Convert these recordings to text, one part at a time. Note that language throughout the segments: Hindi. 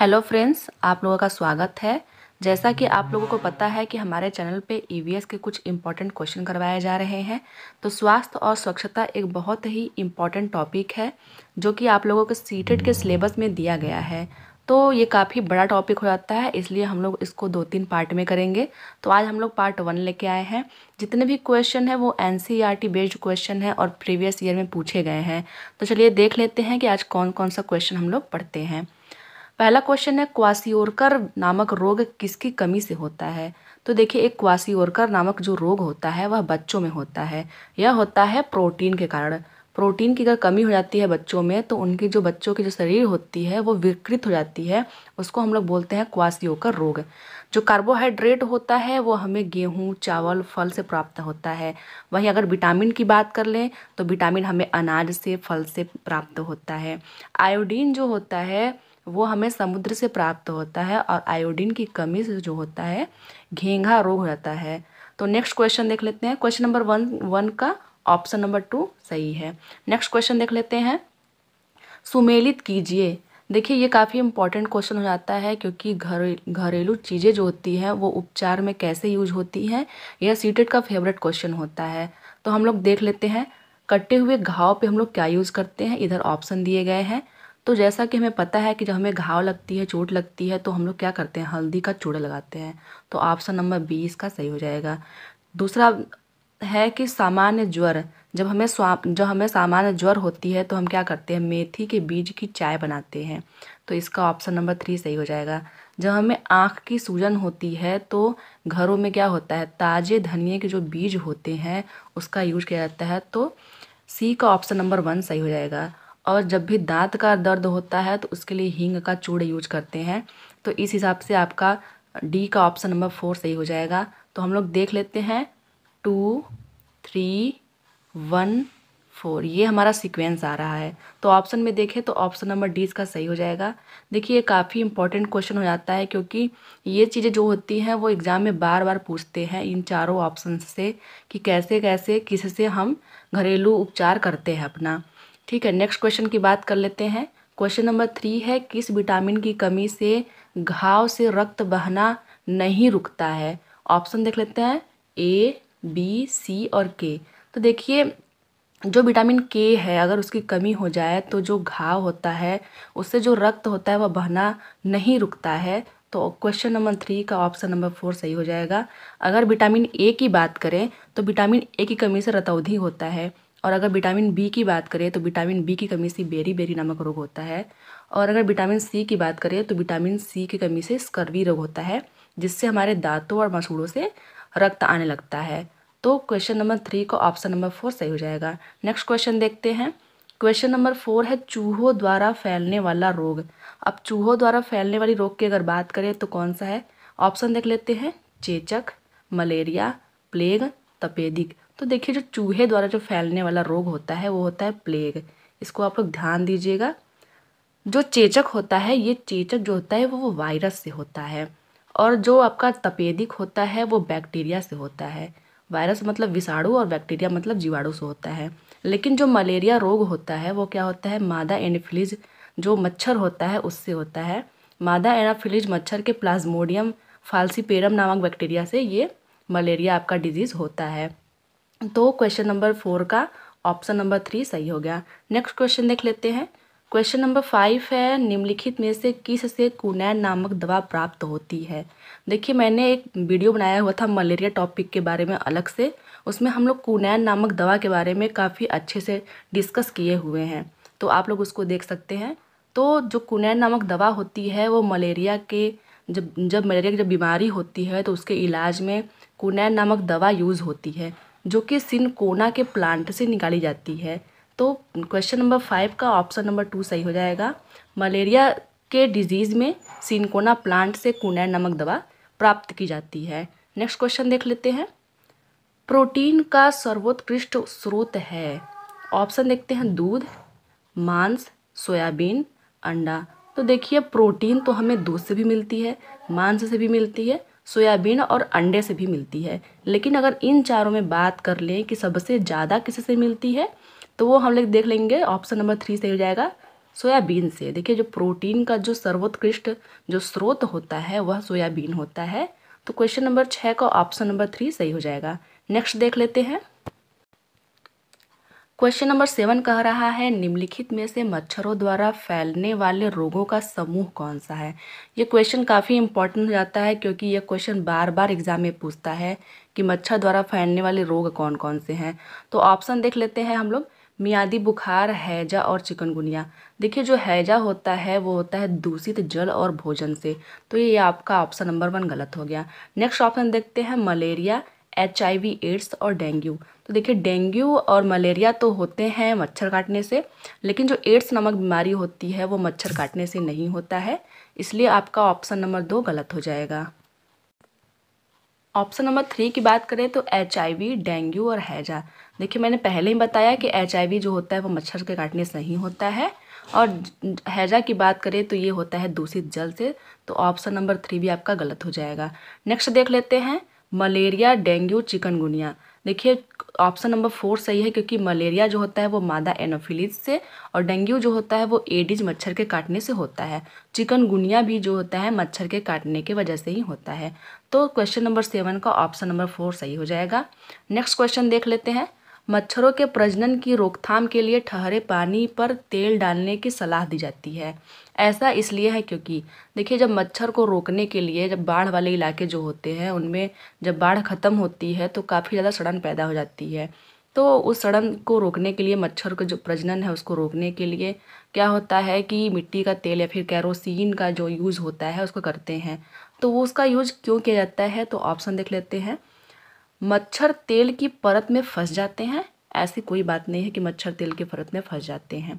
हेलो फ्रेंड्स आप लोगों का स्वागत है जैसा कि आप लोगों को पता है कि हमारे चैनल पे ईवीएस e के कुछ इम्पॉर्टेंट क्वेश्चन करवाए जा रहे हैं तो स्वास्थ्य और स्वच्छता एक बहुत ही इम्पॉर्टेंट टॉपिक है जो कि आप लोगों को सीटेड के सिलेबस में दिया गया है तो ये काफ़ी बड़ा टॉपिक हो जाता है इसलिए हम लोग इसको दो तीन पार्ट में करेंगे तो आज हम लोग पार्ट वन लेके आए हैं जितने भी क्वेश्चन हैं वो N C R T based question है और प्रीवियस ईयर में पूछे गए हैं तो चलिए देख लेते हैं कि आज कौन कौन सा क्वेश्चन हम लोग पढ़ते हैं पहला क्वेश्चन है क्वासियोरकर नामक रोग किसकी कमी से होता है तो देखिए एक क्वासियोरकर नामक जो रोग होता है वह बच्चों में होता है यह होता है प्रोटीन के कारण प्रोटीन की अगर कमी हो जाती है बच्चों में तो उनकी जो बच्चों की जो शरीर होती है वो विकृत हो जाती है उसको हम लोग बोलते हैं क्वासियोकर रोग जो कार्बोहाइड्रेट होता है वो हमें गेहूँ चावल फल से प्राप्त होता है वहीं अगर विटामिन की बात कर लें तो विटामिन हमें अनाज से फल से प्राप्त होता है आयोडीन जो होता है वो हमें समुद्र से प्राप्त होता है और आयोडीन की कमी से जो होता है घेंघा रोग रहता है तो नेक्स्ट क्वेश्चन देख लेते हैं क्वेश्चन नंबर वन वन का ऑप्शन नंबर टू सही है नेक्स्ट क्वेश्चन देख लेते हैं सुमेलित कीजिए देखिए ये काफ़ी इंपॉर्टेंट क्वेश्चन हो जाता है क्योंकि घर घरेलू चीज़ें जो होती हैं वो उपचार में कैसे यूज होती हैं यह सीटेड e का फेवरेट क्वेश्चन होता है तो हम लोग देख लेते हैं कटे हुए घाव पे हम लोग क्या यूज़ करते हैं इधर ऑप्शन दिए गए हैं तो जैसा कि हमें पता है कि जब हमें घाव लगती है चोट लगती है तो हम लोग क्या करते हैं हल्दी का चूड़ा लगाते हैं तो ऑप्शन नंबर बी इसका सही हो जाएगा दूसरा है कि सामान्य ज्वर जब हमें जब हमें सामान्य ज्वर होती है तो हम क्या करते हैं मेथी के बीज की चाय बनाते हैं तो इसका ऑप्शन नंबर थ्री सही हो जाएगा जब हमें आँख की सूजन होती है तो घरों में क्या होता है ताजे धनिए के जो बीज होते हैं उसका यूज किया जाता है तो सी का ऑप्शन नंबर वन सही हो जाएगा और जब भी दाँत का दर्द होता है तो उसके लिए हींग का चूड़ यूज करते हैं तो इस हिसाब से आपका डी का ऑप्शन नंबर फोर सही हो जाएगा तो हम लोग देख लेते हैं टू थ्री वन फोर ये हमारा सीक्वेंस आ रहा है तो ऑप्शन में देखें तो ऑप्शन नंबर डी इसका सही हो जाएगा देखिए ये काफ़ी इंपॉर्टेंट क्वेश्चन हो जाता है क्योंकि ये चीज़ें जो होती हैं वो एग्ज़ाम में बार बार पूछते हैं इन चारों ऑप्शन से कि कैसे कैसे किससे हम घरेलू उपचार करते हैं अपना ठीक है नेक्स्ट क्वेश्चन की बात कर लेते हैं क्वेश्चन नंबर थ्री है किस विटामिन की कमी से घाव से रक्त बहना नहीं रुकता है ऑप्शन देख लेते हैं ए बी सी और के तो देखिए जो विटामिन के है अगर उसकी कमी हो जाए तो जो घाव होता है उससे जो रक्त होता है वह बहना नहीं रुकता है तो क्वेश्चन नंबर थ्री का ऑप्शन नंबर फोर सही हो जाएगा अगर विटामिन ए की बात करें तो विटामिन ए की कमी से रतौधि होता है और अगर विटामिन बी की बात करें तो विटामिन बी की कमी से बेरी बेरी नामक रोग होता है और अगर विटामिन सी की बात करें तो विटामिन सी की कमी से स्कर्वी रोग होता है जिससे हमारे दांतों और मसूड़ों से रक्त आने लगता है तो क्वेश्चन नंबर थ्री को ऑप्शन नंबर फोर सही हो जाएगा नेक्स्ट क्वेश्चन देखते हैं क्वेश्चन नंबर फोर है चूहों द्वारा फैलने वाला रोग अब चूहों द्वारा फैलने वाली रोग की अगर बात करें तो कौन सा है ऑप्शन देख लेते हैं चेचक मलेरिया प्लेग तपेदिक तो देखिए जो चूहे द्वारा जो फैलने वाला रोग होता है वो होता है प्लेग इसको आप लोग ध्यान दीजिएगा जो चेचक होता है ये चेचक जो होता है वो वो वायरस से होता है और जो आपका तपेदिक होता है वो बैक्टीरिया से होता है वायरस मतलब विषाणु और बैक्टीरिया मतलब जीवाणु से होता है लेकिन जो मलेरिया रोग होता है वो क्या होता है मादा एनाफिलिज जो मच्छर होता है उससे होता है मादा एनाफिलिज मच्छर के प्लाज्मोडियम फाल्सीपेरम नामक बैक्टीरिया से ये मलेरिया आपका डिजीज़ होता है तो क्वेश्चन नंबर फोर का ऑप्शन नंबर थ्री सही हो गया नेक्स्ट क्वेश्चन देख लेते हैं क्वेश्चन नंबर फाइव है निम्नलिखित में से किस से कुनैन नामक दवा प्राप्त होती है देखिए मैंने एक वीडियो बनाया हुआ था मलेरिया टॉपिक के बारे में अलग से उसमें हम लोग कुनैन नामक दवा के बारे में काफ़ी अच्छे से डिस्कस किए हुए हैं तो आप लोग उसको देख सकते हैं तो जो कुनैन नामक दवा होती है वो मलेरिया के जब जब मलेरिया की जब बीमारी होती है तो उसके इलाज में कुनैन नामक दवा यूज़ होती है जो कि सिनकोना के प्लांट से निकाली जाती है तो क्वेश्चन नंबर फाइव का ऑप्शन नंबर टू सही हो जाएगा मलेरिया के डिजीज़ में सिनकोना प्लांट से कुनैन नमक दवा प्राप्त की जाती है नेक्स्ट क्वेश्चन देख लेते हैं प्रोटीन का सर्वोत्कृष्ट स्रोत है ऑप्शन देखते हैं दूध मांस सोयाबीन अंडा तो देखिए प्रोटीन तो हमें दूध से भी मिलती है मांस से भी मिलती है सोयाबीन और अंडे से भी मिलती है लेकिन अगर इन चारों में बात कर लें कि सबसे ज़्यादा किसी से मिलती है तो वो हम लोग देख लेंगे ऑप्शन नंबर थ्री सही हो जाएगा सोयाबीन से देखिए जो प्रोटीन का जो सर्वोत्कृष्ट जो स्रोत होता है वह सोयाबीन होता है तो क्वेश्चन नंबर छः का ऑप्शन नंबर थ्री सही हो जाएगा नेक्स्ट देख लेते हैं क्वेश्चन नंबर सेवन कह रहा है निम्नलिखित में से मच्छरों द्वारा फैलने वाले रोगों का समूह कौन सा है ये क्वेश्चन काफ़ी इंपॉर्टेंट हो जाता है क्योंकि ये क्वेश्चन बार बार एग्जाम में पूछता है कि मच्छर द्वारा फैलने वाले रोग कौन कौन से हैं तो ऑप्शन देख लेते हैं हम लोग मियादी बुखार हैजा और चिकनगुनिया देखिए जो हैजा होता है वो होता है दूषित जल और भोजन से तो ये आपका ऑप्शन नंबर वन गलत हो गया नेक्स्ट ऑप्शन देखते हैं मलेरिया एच एड्स और डेंगू तो देखिए डेंगू और मलेरिया तो होते हैं मच्छर काटने से लेकिन जो एड्स नामक बीमारी होती है वो मच्छर काटने से नहीं होता है इसलिए आपका ऑप्शन नंबर दो गलत हो जाएगा ऑप्शन नंबर थ्री की बात करें तो एच डेंगू और हैजा देखिए मैंने पहले ही बताया कि एच जो होता है वो मच्छर के काटने से नहीं होता है और हैजा की बात करें तो ये होता है दूषित जल से तो ऑप्शन नंबर थ्री भी आपका गलत हो जाएगा नेक्स्ट देख लेते हैं मलेरिया डेंगू चिकनगुनिया देखिए ऑप्शन नंबर फोर सही है क्योंकि मलेरिया जो होता है वो मादा एनोफिलिज से और डेंगू जो होता है वो एडिज मच्छर के काटने से होता है चिकनगुनिया भी जो होता है मच्छर के काटने की वजह से ही होता है तो क्वेश्चन नंबर सेवन का ऑप्शन नंबर फोर सही हो जाएगा नेक्स्ट क्वेश्चन देख लेते हैं मच्छरों के प्रजनन की रोकथाम के लिए ठहरे पानी पर तेल डालने की सलाह दी जाती है ऐसा इसलिए है क्योंकि देखिए जब मच्छर को रोकने के लिए जब बाढ़ वाले इलाके जो होते हैं उनमें जब बाढ़ ख़त्म होती है तो काफ़ी ज़्यादा सड़न पैदा हो जाती है तो उस सड़न को रोकने के लिए मच्छर का जो प्रजनन है उसको रोकने के लिए क्या होता है कि मिट्टी का तेल या फिर कैरोसिन का जो यूज़ होता है उसको करते हैं तो वो उसका यूज क्यों किया जाता है तो ऑप्शन देख लेते हैं मच्छर तेल की परत में फंस जाते हैं ऐसी कोई बात नहीं है कि मच्छर तेल की परत में फंस जाते हैं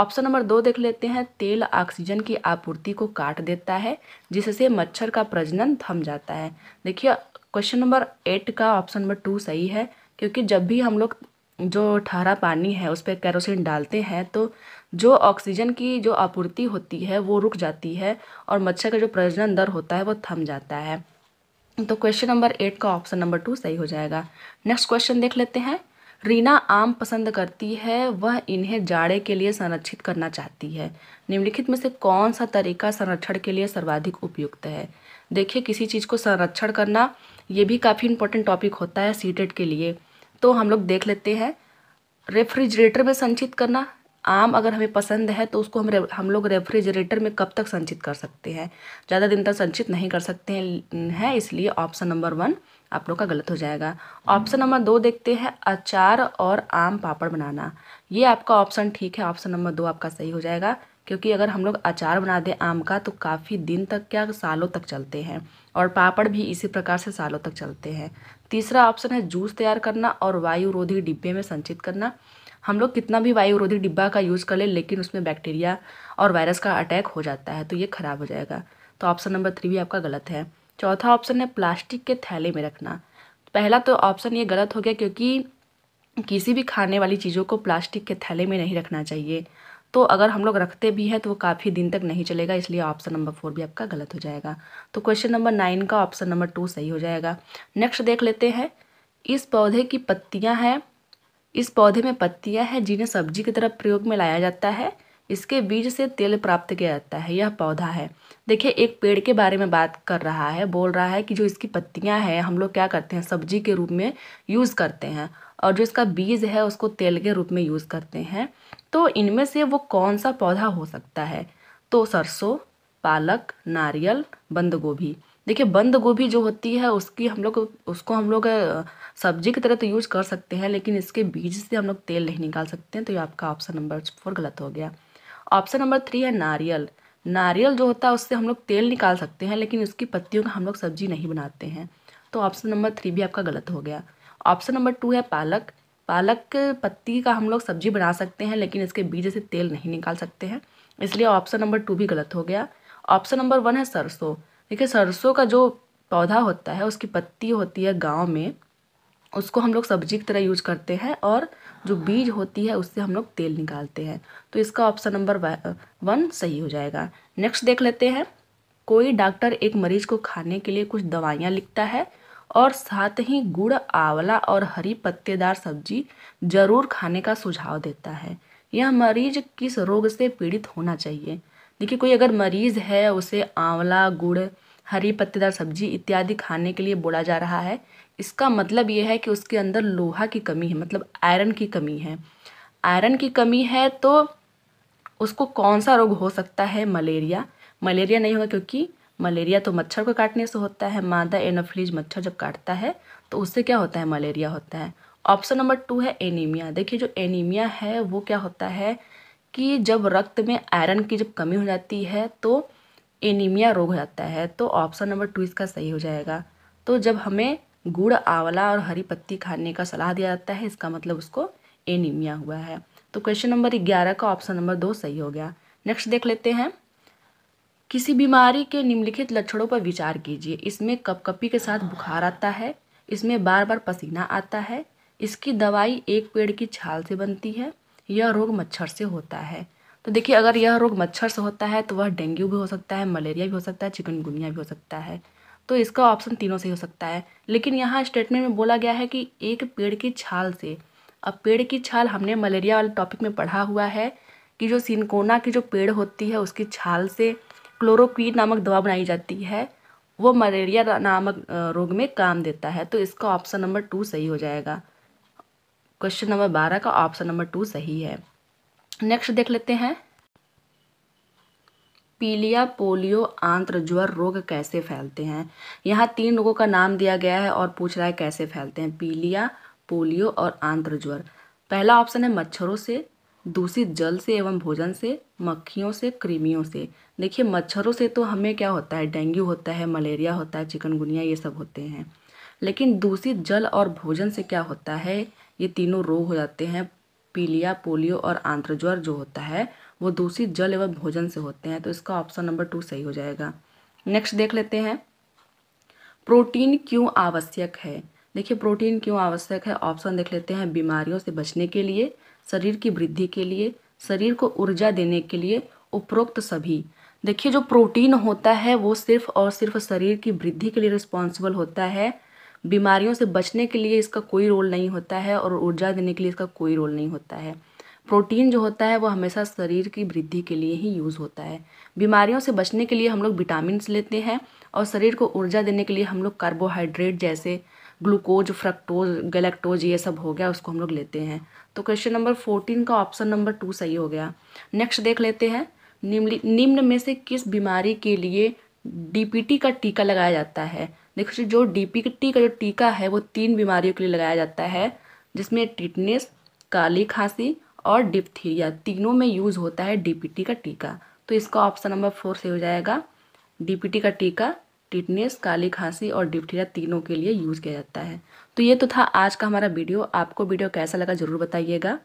ऑप्शन नंबर दो देख लेते हैं तेल ऑक्सीजन की आपूर्ति को काट देता है जिससे मच्छर का प्रजनन थम जाता है देखिए क्वेश्चन नंबर एट का ऑप्शन नंबर टू सही है क्योंकि जब भी हम लोग जो ठहरा पानी है उस पर कैरोसिन डालते हैं तो जो ऑक्सीजन की जो आपूर्ति होती है वो रुक जाती है और मच्छर का जो प्रजनन दर होता है वो थम जाता है तो क्वेश्चन नंबर एट का ऑप्शन नंबर टू सही हो जाएगा नेक्स्ट क्वेश्चन देख लेते हैं रीना आम पसंद करती है वह इन्हें जाड़े के लिए संरक्षित करना चाहती है निम्नलिखित में से कौन सा तरीका संरक्षण के लिए सर्वाधिक उपयुक्त है देखिए किसी चीज़ को संरक्षण करना ये भी काफ़ी इंपॉर्टेंट टॉपिक होता है सीटेट के लिए तो हम लोग देख लेते हैं रेफ्रिजरेटर में संचित करना आम अगर हमें पसंद है तो उसको हम हम लोग रेफ्रिजरेटर में कब तक संचित कर सकते हैं ज़्यादा दिन तक संचित नहीं कर सकते हैं है इसलिए ऑप्शन नंबर वन आप लोग का गलत हो जाएगा ऑप्शन नंबर दो देखते हैं अचार और आम पापड़ बनाना ये आपका ऑप्शन ठीक है ऑप्शन नंबर दो आपका सही हो जाएगा क्योंकि अगर हम लोग अचार बना दें आम का तो काफ़ी दिन तक क्या सालों तक चलते हैं और पापड़ भी इसी प्रकार से सालों तक चलते हैं तीसरा ऑप्शन है जूस तैयार करना और वायुरोधी डिब्बे में संचित करना हम लोग कितना भी वायुरोधी डिब्बा का यूज़ कर लें लेकिन उसमें बैक्टीरिया और वायरस का अटैक हो जाता है तो ये ख़राब हो जाएगा तो ऑप्शन नंबर थ्री भी आपका गलत है चौथा ऑप्शन है प्लास्टिक के थैले में रखना पहला तो ऑप्शन ये गलत हो गया क्योंकि किसी भी खाने वाली चीज़ों को प्लास्टिक के थैले में नहीं रखना चाहिए तो अगर हम लोग रखते भी हैं तो वो काफ़ी दिन तक नहीं चलेगा इसलिए ऑप्शन नंबर फोर भी आपका गलत हो जाएगा तो क्वेश्चन नंबर नाइन का ऑप्शन नंबर टू सही हो जाएगा नेक्स्ट देख लेते हैं इस पौधे की पत्तियां हैं इस पौधे में पत्तियां हैं जिन्हें सब्जी की तरह प्रयोग में लाया जाता है इसके बीज से तेल प्राप्त किया जाता है यह पौधा है देखिए एक पेड़ के बारे में बात कर रहा है बोल रहा है कि जो इसकी पत्तियां हैं हम लोग क्या करते हैं सब्जी के रूप में यूज़ करते हैं और जो इसका बीज है उसको तेल के रूप में यूज़ करते हैं तो इनमें से वो कौन सा पौधा हो सकता है तो सरसों पालक नारियल बंद गोभी देखिए बंद गोभी जो होती है उसकी हम लोग उसको हम लोग सब्जी की तरह तो यूज़ कर सकते हैं लेकिन इसके बीज से हम लोग तेल नहीं निकाल सकते हैं तो ये आपका ऑप्शन नंबर फोर गलत हो गया ऑप्शन नंबर थ्री है नारियल नारियल जो होता है उससे हम लोग तेल निकाल सकते हैं लेकिन उसकी पत्तियों का हम लोग सब्जी नहीं बनाते हैं तो ऑप्शन नंबर थ्री भी आपका गलत हो गया ऑप्शन नंबर टू है पालक पालक पत्ती का हम लोग सब्जी बना सकते हैं लेकिन इसके बीज से तेल नहीं निकाल सकते हैं इसलिए ऑप्शन नंबर टू भी गलत हो गया ऑप्शन नंबर वन है सरसों देखिए सरसों का जो पौधा होता है उसकी पत्ती होती है गाँव में उसको हम लोग सब्जी की तरह यूज करते हैं और जो बीज होती है उससे हम लोग तेल निकालते हैं तो इसका ऑप्शन नंबर वन सही हो जाएगा नेक्स्ट देख लेते हैं कोई डॉक्टर एक मरीज को खाने के लिए कुछ दवाइयाँ लिखता है और साथ ही गुड़ आंवला और हरी पत्तेदार सब्जी जरूर खाने का सुझाव देता है यह मरीज किस रोग से पीड़ित होना चाहिए देखिए कोई अगर मरीज़ है उसे आंवला गुड़ हरी पत्तेदार सब्जी इत्यादि खाने के लिए बोला जा रहा है इसका मतलब ये है कि उसके अंदर लोहा की कमी है मतलब आयरन की कमी है आयरन की कमी है तो उसको कौन सा रोग हो सकता है मलेरिया मलेरिया नहीं होगा क्योंकि मलेरिया तो मच्छर को काटने से होता है मादा एनोफ्लीज मच्छर जब काटता है तो उससे क्या होता है मलेरिया होता है ऑप्शन नंबर टू है एनीमिया देखिए जो एनीमिया है वो क्या होता है कि जब रक्त में आयरन की जब कमी हो जाती है तो एनीमिया रोग हो जाता है तो ऑप्शन नंबर टू इसका सही हो जाएगा तो जब हमें गुड़ आंवला और हरी पत्ती खाने का सलाह दिया जाता है इसका मतलब उसको एनीमिया हुआ है तो क्वेश्चन नंबर ग्यारह का ऑप्शन नंबर दो सही हो गया नेक्स्ट देख लेते हैं किसी बीमारी के निम्नलिखित लक्षणों पर विचार कीजिए इसमें कपकपी के साथ बुखार आता है इसमें बार बार पसीना आता है इसकी दवाई एक पेड़ की छाल से बनती है यह रोग मच्छर से होता है तो देखिए अगर यह रोग मच्छर से होता है तो वह डेंगू भी हो सकता है मलेरिया भी हो सकता है चिकनगुनिया भी हो सकता है तो इसका ऑप्शन तीनों से हो सकता है लेकिन यहाँ स्टेटमेंट में बोला गया है कि एक पेड़ की छाल से अब पेड़ की छाल हमने मलेरिया वाले टॉपिक में पढ़ा हुआ है कि जो सिनकोना की जो पेड़ होती है उसकी छाल से क्लोरोक्वीन नामक दवा बनाई जाती है वो मलेरिया नामक रोग में काम देता है तो इसका ऑप्शन नंबर टू सही हो जाएगा क्वेश्चन नंबर बारह का ऑप्शन नंबर टू सही है नेक्स्ट देख लेते हैं पीलिया पोलियो आंत्र ज्वर रोग कैसे फैलते हैं यहाँ तीन रोगों का नाम दिया गया है और पूछ रहा है कैसे फैलते हैं पीलिया पोलियो और आंत्र ज्वर पहला ऑप्शन है मच्छरों से दूषित जल से एवं भोजन से मक्खियों से कृमियों से देखिए मच्छरों से तो हमें क्या होता है डेंगू होता है मलेरिया होता है चिकनगुनिया ये सब होते हैं लेकिन दूषित जल और भोजन से क्या होता है ये तीनों रोग हो जाते हैं पीलिया पोलियो और आंत्रज्वर जो होता है वो दूषित जल एवं भोजन से होते हैं तो इसका ऑप्शन नंबर टू सही हो जाएगा नेक्स्ट देख लेते हैं प्रोटीन क्यों आवश्यक है देखिए प्रोटीन क्यों आवश्यक है ऑप्शन देख लेते हैं बीमारियों से बचने के लिए शरीर की वृद्धि के लिए शरीर को ऊर्जा देने के लिए उपरोक्त सभी देखिए जो प्रोटीन होता है वो सिर्फ और सिर्फ शरीर की वृद्धि के लिए रिस्पॉन्सिबल होता है बीमारियों से बचने के लिए इसका कोई रोल नहीं होता है और ऊर्जा देने के लिए इसका कोई रोल नहीं होता है प्रोटीन जो होता है वो हमेशा शरीर की वृद्धि के लिए ही यूज़ होता है बीमारियों से बचने के लिए हम लोग विटामिन लेते हैं और शरीर को ऊर्जा देने के लिए हम लोग कार्बोहाइड्रेट जैसे ग्लूकोज फ्रक्टोज गैलेक्टोज ये सब हो गया उसको हम लोग लेते हैं तो क्वेश्चन नंबर फोर्टीन का ऑप्शन नंबर टू सही हो गया नेक्स्ट देख लेते हैं निम्न निम्न में से किस बीमारी के लिए डीपीटी का टीका लगाया जाता है देखो जो डीपीटी का जो टीका है वो तीन बीमारियों के लिए लगाया जाता है जिसमें टिटनेस काली खांसी और डिप्थीरिया तीनों में यूज़ होता है डीपीटी का टीका तो इसका ऑप्शन नंबर फोर से हो जाएगा डीपीटी का टीका टिटनेस काली खांसी और डिप्थीरिया तीनों के लिए यूज़ किया जाता है तो ये तो था आज का हमारा वीडियो आपको वीडियो कैसा लगा ज़रूर बताइएगा